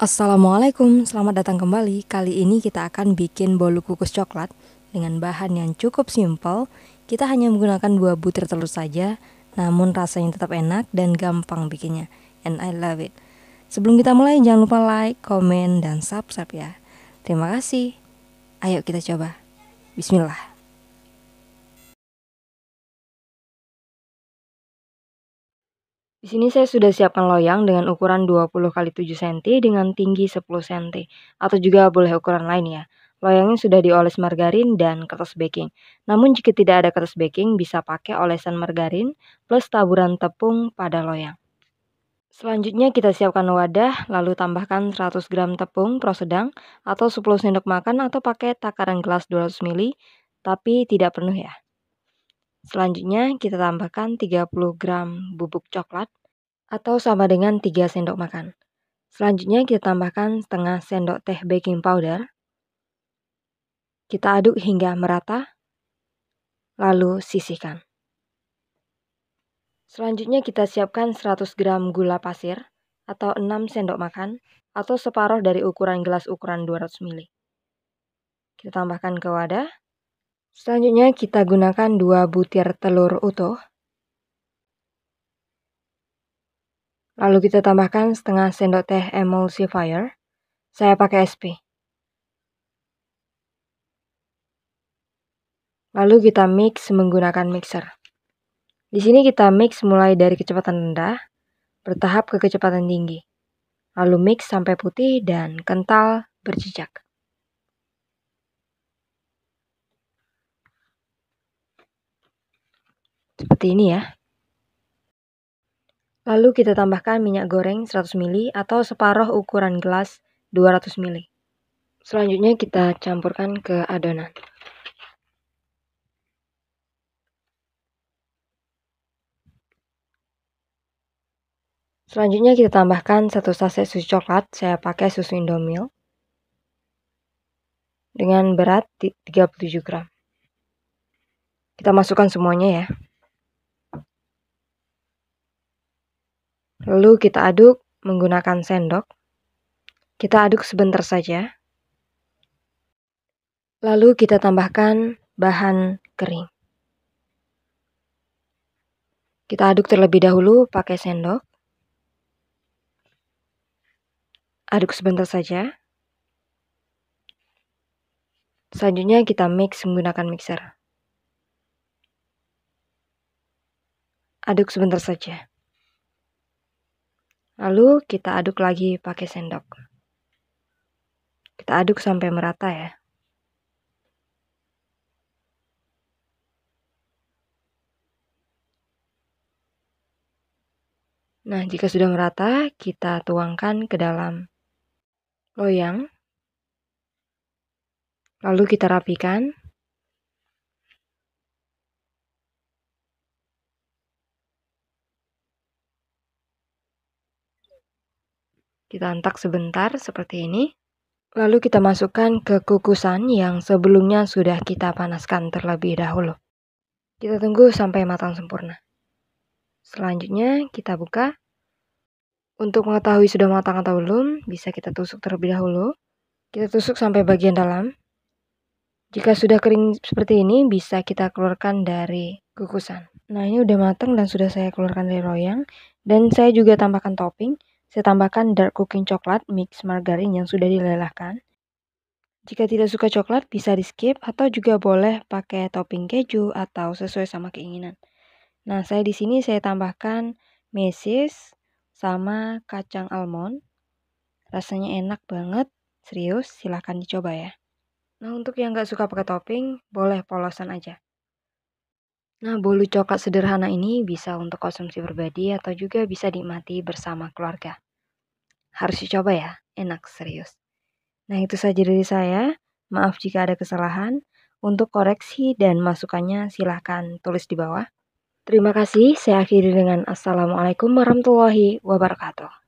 Assalamualaikum, selamat datang kembali. Kali ini kita akan bikin bolu kukus coklat dengan bahan yang cukup simpel. Kita hanya menggunakan dua butir telur saja, namun rasanya tetap enak dan gampang bikinnya. And I love it. Sebelum kita mulai, jangan lupa like, comment, dan subscribe ya. Terima kasih. Ayo kita coba. Bismillah. Di sini saya sudah siapkan loyang dengan ukuran 20 x 7 cm dengan tinggi 10 cm atau juga boleh ukuran lain ya. Loyangnya sudah dioles margarin dan kertas baking. Namun jika tidak ada kertas baking bisa pakai olesan margarin plus taburan tepung pada loyang. Selanjutnya kita siapkan wadah lalu tambahkan 100 gram tepung pro atau 10 sendok makan atau pakai takaran gelas 200 ml tapi tidak penuh ya. Selanjutnya kita tambahkan 30 gram bubuk coklat atau sama dengan 3 sendok makan. Selanjutnya kita tambahkan setengah sendok teh baking powder. Kita aduk hingga merata, lalu sisihkan. Selanjutnya kita siapkan 100 gram gula pasir atau 6 sendok makan atau separuh dari ukuran gelas ukuran 200 ml. Kita tambahkan ke wadah, Selanjutnya kita gunakan 2 butir telur utuh. Lalu kita tambahkan setengah sendok teh emulsifier. Saya pakai SP. Lalu kita mix menggunakan mixer. Di sini kita mix mulai dari kecepatan rendah, bertahap ke kecepatan tinggi. Lalu mix sampai putih dan kental berjejak. seperti ini ya. Lalu kita tambahkan minyak goreng 100 ml atau separuh ukuran gelas 200 ml. Selanjutnya kita campurkan ke adonan. Selanjutnya kita tambahkan satu saset susu coklat, saya pakai susu Indomil. Dengan berat 37 gram. Kita masukkan semuanya ya. Lalu kita aduk menggunakan sendok. Kita aduk sebentar saja. Lalu kita tambahkan bahan kering. Kita aduk terlebih dahulu pakai sendok. Aduk sebentar saja. Selanjutnya kita mix menggunakan mixer. Aduk sebentar saja. Lalu kita aduk lagi pakai sendok. Kita aduk sampai merata ya. Nah, jika sudah merata, kita tuangkan ke dalam loyang. Lalu kita rapikan. Kita hentak sebentar seperti ini. Lalu kita masukkan ke kukusan yang sebelumnya sudah kita panaskan terlebih dahulu. Kita tunggu sampai matang sempurna. Selanjutnya kita buka. Untuk mengetahui sudah matang atau belum, bisa kita tusuk terlebih dahulu. Kita tusuk sampai bagian dalam. Jika sudah kering seperti ini, bisa kita keluarkan dari kukusan. Nah, ini udah matang dan sudah saya keluarkan dari royang Dan saya juga tambahkan topping. Saya tambahkan dark cooking coklat mix margarin yang sudah dilelehkan Jika tidak suka coklat, bisa di skip atau juga boleh pakai topping keju atau sesuai sama keinginan. Nah, saya di sini saya tambahkan meses sama kacang almond. Rasanya enak banget, serius silahkan dicoba ya. Nah, untuk yang nggak suka pakai topping, boleh polosan aja. Nah, bolu coklat sederhana ini bisa untuk konsumsi pribadi atau juga bisa dinikmati bersama keluarga. Harus dicoba ya, enak serius. Nah, itu saja dari saya. Maaf jika ada kesalahan. Untuk koreksi dan masukannya silahkan tulis di bawah. Terima kasih, saya akhiri dengan Assalamualaikum warahmatullahi wabarakatuh.